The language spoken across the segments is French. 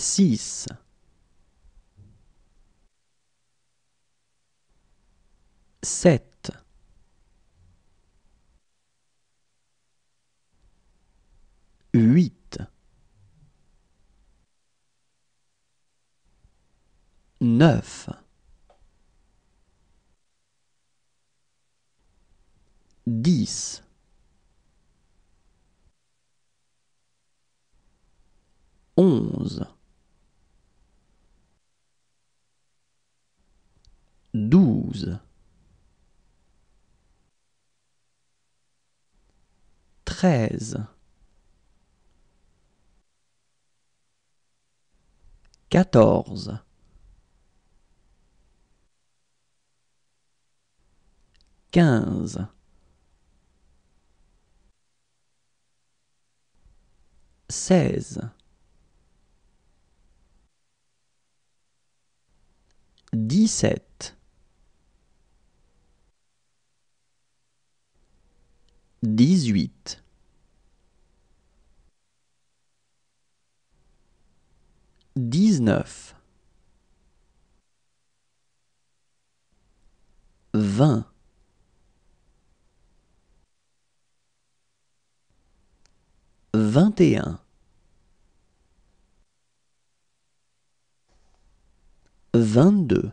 6 7 8 9 10 11 douze, treize, quatorze, quinze, seize. dix-sept 18 19 20 21 22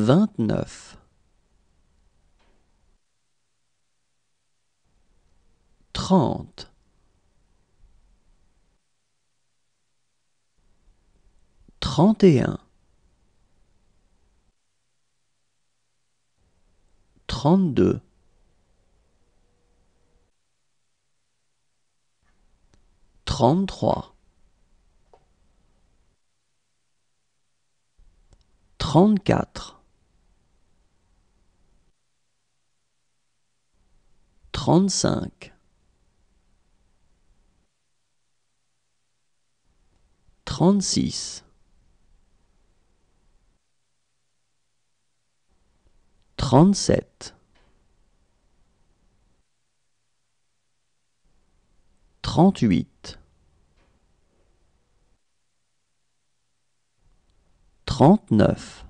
29 30 31 32 33 34 35 36 37 38 39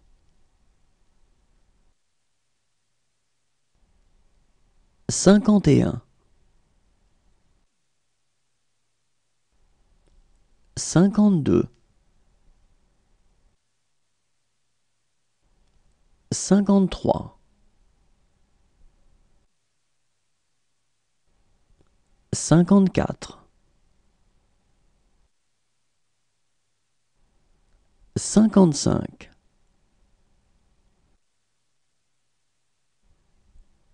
51 52 53 54 55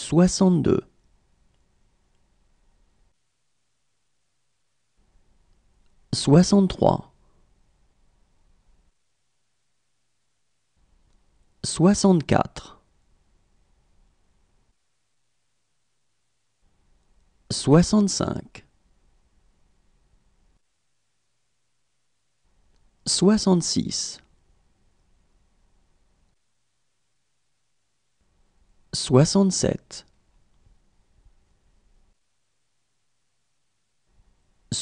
62 63 64 65 66 67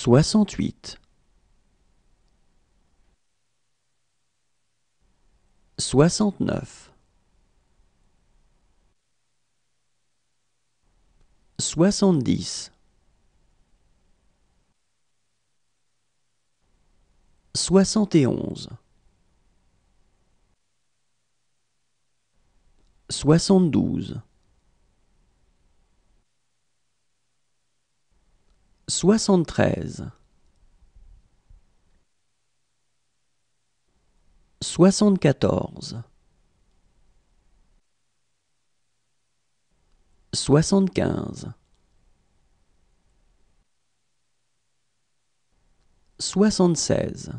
68 69 70 71 72 73 74 75 76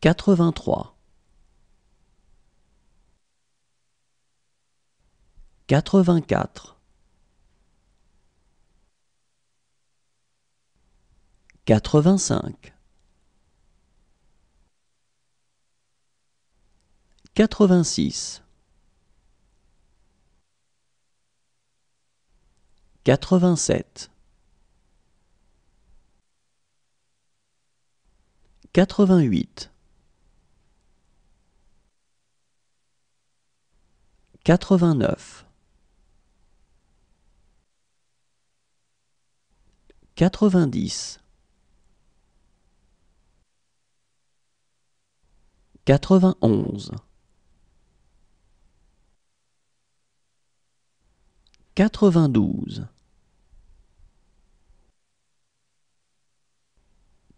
83 84 85 86 87 88 89 90 91 92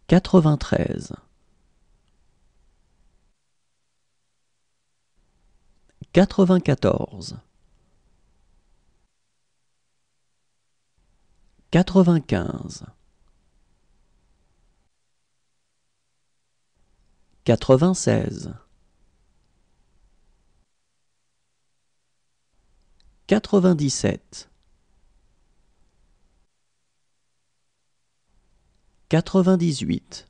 93 94 95 96 97 98